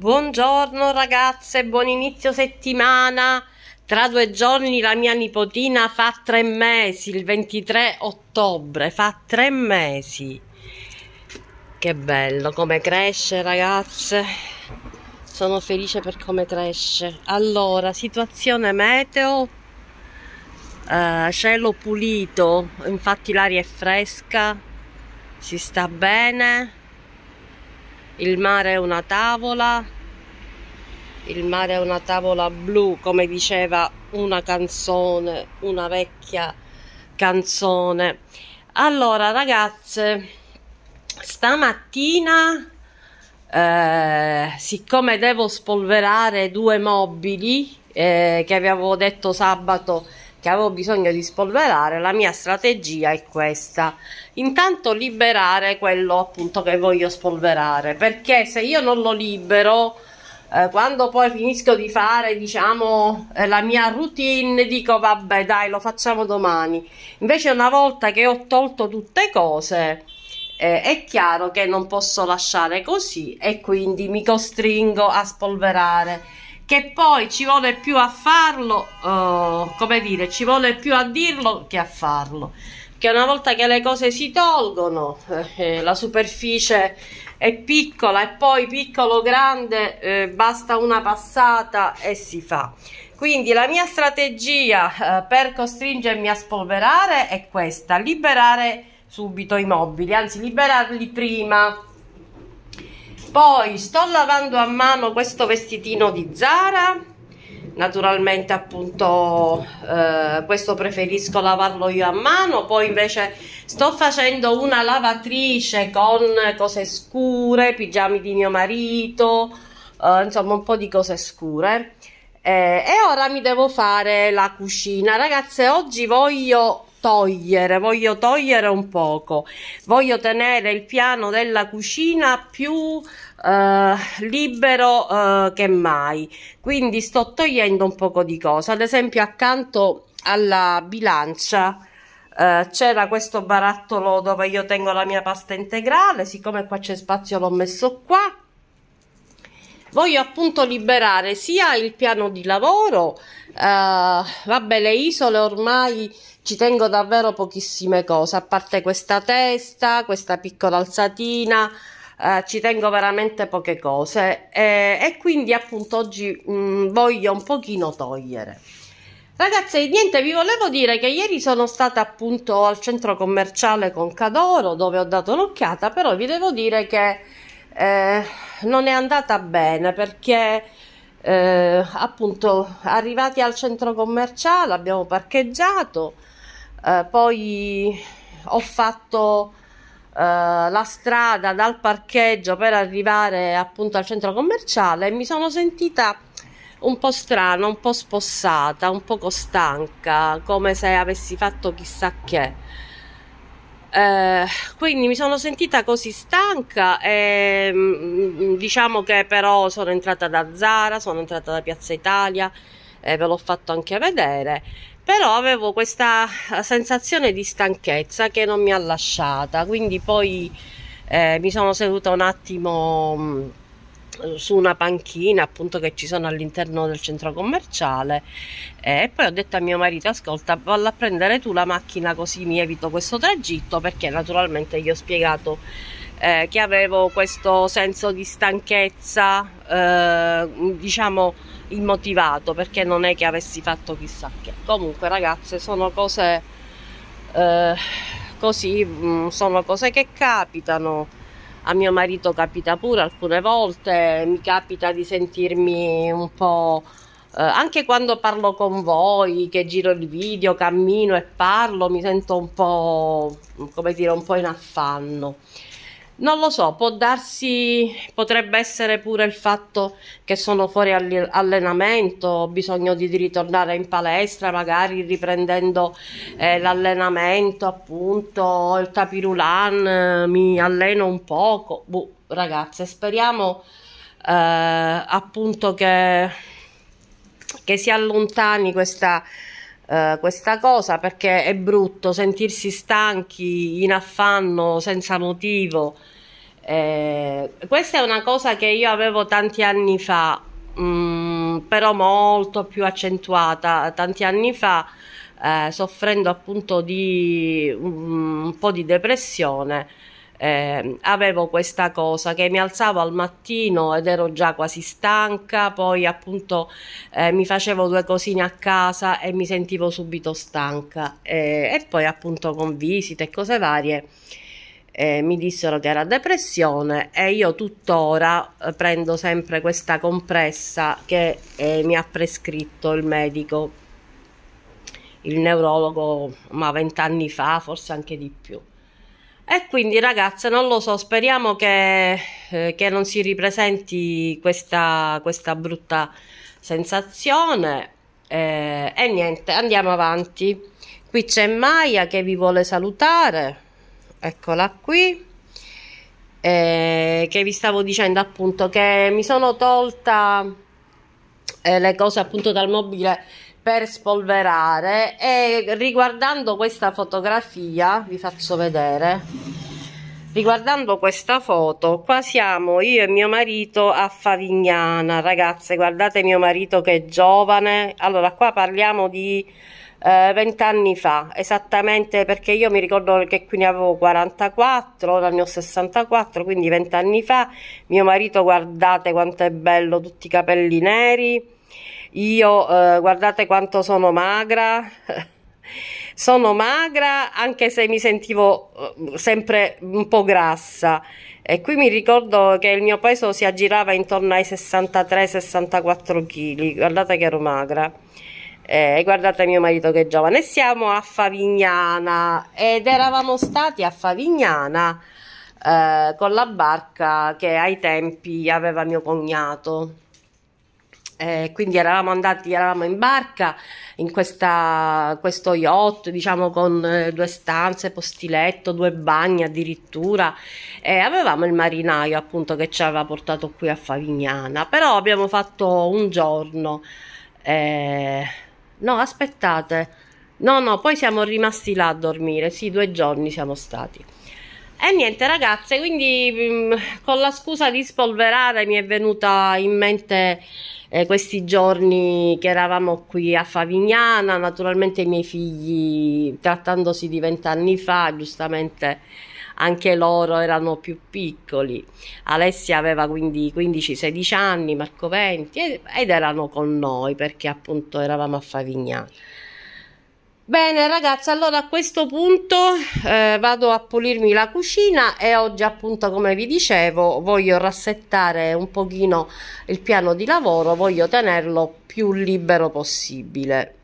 Buongiorno ragazze, buon inizio settimana. Tra due giorni la mia nipotina fa tre mesi, il 23 ottobre, fa tre mesi. Che bello come cresce ragazze. Sono felice per come cresce. Allora, situazione meteo, eh, cielo pulito, infatti l'aria è fresca, si sta bene il mare è una tavola il mare è una tavola blu come diceva una canzone una vecchia canzone allora ragazze stamattina eh, siccome devo spolverare due mobili eh, che avevo detto sabato che avevo bisogno di spolverare la mia strategia è questa intanto liberare quello appunto che voglio spolverare perché se io non lo libero eh, quando poi finisco di fare diciamo eh, la mia routine dico vabbè dai lo facciamo domani invece una volta che ho tolto tutte cose eh, è chiaro che non posso lasciare così e quindi mi costringo a spolverare che poi ci vuole più a farlo, uh, come dire, ci vuole più a dirlo che a farlo. Che una volta che le cose si tolgono, eh, eh la superficie è piccola e poi piccolo grande, eh, basta una passata e si fa. Quindi la mia strategia eh, per costringermi a spolverare è questa, liberare subito i mobili, anzi liberarli prima poi sto lavando a mano questo vestitino di Zara naturalmente appunto eh, questo preferisco lavarlo io a mano poi invece sto facendo una lavatrice con cose scure pigiami di mio marito eh, insomma un po' di cose scure eh, e ora mi devo fare la cucina ragazze oggi voglio togliere, voglio togliere un poco, voglio tenere il piano della cucina più eh, libero eh, che mai, quindi sto togliendo un poco di cose, ad esempio accanto alla bilancia eh, c'era questo barattolo dove io tengo la mia pasta integrale, siccome qua c'è spazio l'ho messo qua, voglio appunto liberare sia il piano di lavoro eh, vabbè, le isole ormai ci tengo davvero pochissime cose, a parte questa testa, questa piccola alzatina, eh, ci tengo veramente poche cose eh, e quindi appunto oggi mh, mm, voglio un pochino togliere. Ragazzi, niente, vi volevo dire che ieri sono stata appunto al centro commerciale con Cadoro dove ho dato un'occhiata, però vi devo dire che eh, non è andata bene perché eh, appunto arrivati al centro commerciale abbiamo parcheggiato eh, poi ho fatto eh, la strada dal parcheggio per arrivare appunto al centro commerciale e mi sono sentita un po' strana, un po' spossata, un poco stanca, come se avessi fatto chissà che. Eh, quindi mi sono sentita così stanca e mm, mm, diciamo che però sono entrata da Zara, sono entrata da Piazza Italia e eh, ve l'ho fatto anche vedere però avevo questa sensazione di stanchezza che non mi ha lasciata quindi poi eh, mi sono seduta un attimo mm, su una panchina appunto che ci sono all'interno del centro commerciale e poi ho detto a mio marito ascolta valla a prendere tu la macchina così mi evito questo tragitto perché naturalmente gli ho spiegato eh, che avevo questo senso di stanchezza eh, diciamo immotivato perché non è che avessi fatto chissà che comunque ragazze sono cose eh, così mm, sono cose che capitano a mio marito capita pure alcune volte, mi capita di sentirmi un po'... Eh, anche quando parlo con voi, che giro il video, cammino e parlo, mi sento un po', come dire, un po' in affanno non lo so, può darsi, potrebbe essere pure il fatto che sono fuori allenamento, ho bisogno di, ritornare in palestra, magari riprendendo eh, l'allenamento, appunto, il tapirulan, eh, mi alleno un poco. Boh, ragazze, speriamo eh, appunto che, che si allontani questa eh, questa cosa perché è brutto sentirsi stanchi, in affanno, senza motivo. Eh, questa è una cosa che io avevo tanti anni fa, mh, mm, però molto più accentuata. Tanti anni fa, eh, soffrendo appunto di un, mm, un po' di depressione, eh, avevo questa cosa che mi alzavo al mattino ed ero già quasi stanca, poi appunto eh, mi facevo due cosine a casa e mi sentivo subito stanca eh, e poi appunto con visite e cose varie eh, mi dissero che era depressione e io tuttora eh, prendo sempre questa compressa che eh, mi ha prescritto il medico il neurologo ma vent'anni fa forse anche di più e quindi ragazze, non lo so, speriamo che, eh, che non si ripresenti questa, questa brutta sensazione. Eh, e niente, andiamo avanti. Qui c'è Maya che vi vuole salutare. Eccola qui. Eh, che vi stavo dicendo appunto che mi sono tolta eh, le cose appunto dal mobile per spolverare e riguardando questa fotografia vi faccio vedere riguardando questa foto qua siamo io e mio marito a Favignana ragazze guardate mio marito che è giovane allora qua parliamo di eh, vent'anni eh, fa esattamente perché io mi ricordo che qui ne avevo 44 ora ne ho 64 quindi vent'anni fa mio marito guardate quanto è bello tutti i capelli neri io eh, guardate quanto sono magra sono magra anche se mi sentivo eh, sempre un po' grassa e qui mi ricordo che il mio peso si aggirava intorno ai 63-64 kg guardate che ero magra eh, e eh, guardate mio marito che è giovane siamo a Favignana ed eravamo stati a Favignana eh, con la barca che ai tempi aveva mio cognato eh, quindi eravamo andati, eravamo in barca in questa, questo yacht, diciamo con eh, due stanze, posti letto, due bagni addirittura e avevamo il marinaio appunto che ci aveva portato qui a Favignana, però abbiamo fatto un giorno, eh, no aspettate, no no poi siamo rimasti là a dormire, sì due giorni siamo stati. E niente ragazze, quindi mm, con la scusa di spolverare mi è venuta in mente eh, questi giorni che eravamo qui a Favignana, naturalmente i miei figli, trattandosi di vent'anni fa, giustamente anche loro erano più piccoli. Alessia aveva quindi 15-16 anni, Marco 20 ed erano con noi perché appunto eravamo a Favignana. Bene ragazzi, allora a questo punto eh, vado a pulirmi la cucina e oggi appunto come vi dicevo voglio rassettare un pochino il piano di lavoro, voglio tenerlo più libero possibile.